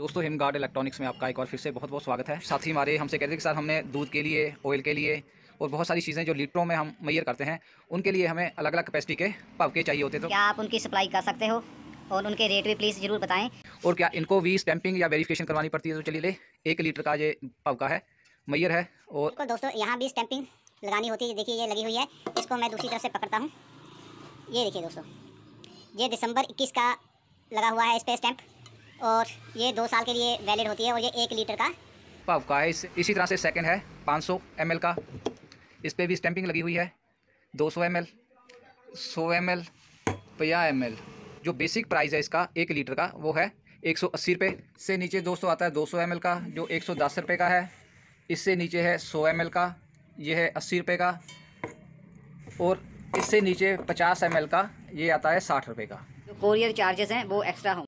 दोस्तों him guard electronics में आपका एक और फिर से बहुत बहुत स्वागत है साथ ही हमारे हमसे कह रहे थे कि सर हमने दूध के लिए ऑयल के लिए और बहुत सारी चीज़ें जो लीटरों में हम मैयर करते हैं उनके लिए हमें अलग अलग कैपेसिटी के पवके चाहिए होते तो क्या आप उनकी सप्लाई कर सकते हो और उनके रेट भी प्लीज़ ज़रूर बताएँ और क्या इनको भी स्टैंपिंग या वेरिफिकेशन करवानी पड़ती है तो चलिए ले एक लीटर का ये पवका है मैयर है और दोस्तों यहाँ भी स्टैंपिंग लगानी होती है देखिए ये लगी हुई है इसको मैं दूसरी तरफ से पकड़ता हूँ ये देखिए दोस्तों ये दिसंबर इक्कीस का लगा हुआ है इस पर स्टैंप और ये दो साल के लिए वैलिड होती है और ये एक लीटर का पव का इस इसी तरह से सेकेंड है 500 सौ का इस पर भी स्टैंपिंग लगी हुई है 200 सौ एम एल सौ एम एल पचास एम एल जो बेसिक प्राइस है इसका एक लीटर का वो है एक सौ अस्सी रुपये से नीचे दोस्तों आता है दो सौ एम एल का जो एक सौ दस रुपये का है इससे नीचे है सौ एम एल का ये है अस्सी रुपये का और इससे नीचे पचास एम एल का ये आता है साठ रुपये का जो कोरियर चार्जेस हैं वो एक्स्ट्रा हों